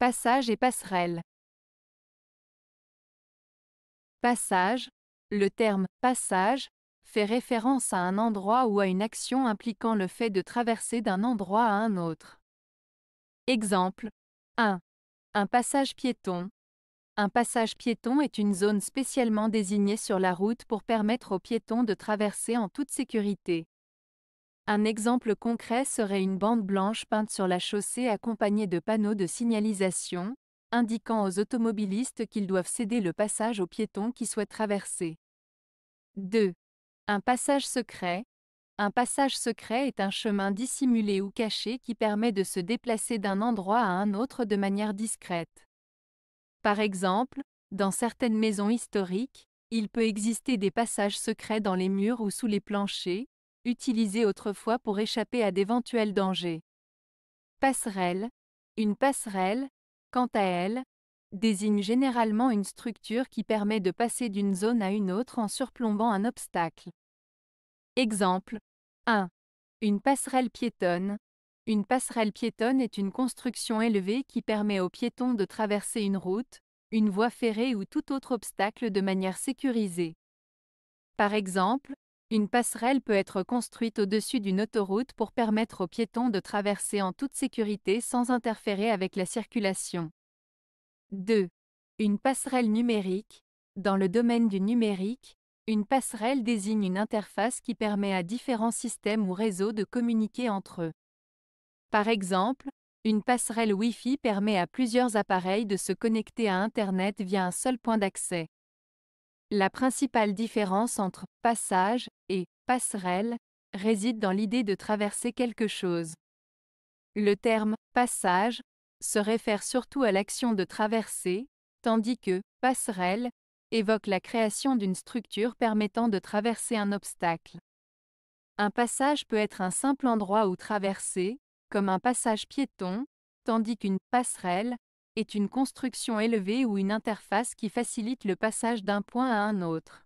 Passage et passerelle. Passage. Le terme passage fait référence à un endroit ou à une action impliquant le fait de traverser d'un endroit à un autre. Exemple 1. Un passage piéton. Un passage piéton est une zone spécialement désignée sur la route pour permettre aux piétons de traverser en toute sécurité. Un exemple concret serait une bande blanche peinte sur la chaussée accompagnée de panneaux de signalisation, indiquant aux automobilistes qu'ils doivent céder le passage aux piétons qui souhaitent traverser. 2. Un passage secret. Un passage secret est un chemin dissimulé ou caché qui permet de se déplacer d'un endroit à un autre de manière discrète. Par exemple, dans certaines maisons historiques, il peut exister des passages secrets dans les murs ou sous les planchers, utilisée autrefois pour échapper à d'éventuels dangers. Passerelle. Une passerelle, quant à elle, désigne généralement une structure qui permet de passer d'une zone à une autre en surplombant un obstacle. Exemple 1. Une passerelle piétonne. Une passerelle piétonne est une construction élevée qui permet aux piétons de traverser une route, une voie ferrée ou tout autre obstacle de manière sécurisée. Par exemple, une passerelle peut être construite au-dessus d'une autoroute pour permettre aux piétons de traverser en toute sécurité sans interférer avec la circulation. 2. Une passerelle numérique. Dans le domaine du numérique, une passerelle désigne une interface qui permet à différents systèmes ou réseaux de communiquer entre eux. Par exemple, une passerelle Wi-Fi permet à plusieurs appareils de se connecter à Internet via un seul point d'accès. La principale différence entre passage et passerelle réside dans l'idée de traverser quelque chose. Le terme passage se réfère surtout à l'action de traverser, tandis que passerelle évoque la création d'une structure permettant de traverser un obstacle. Un passage peut être un simple endroit où traverser, comme un passage piéton, tandis qu'une passerelle est une construction élevée ou une interface qui facilite le passage d'un point à un autre.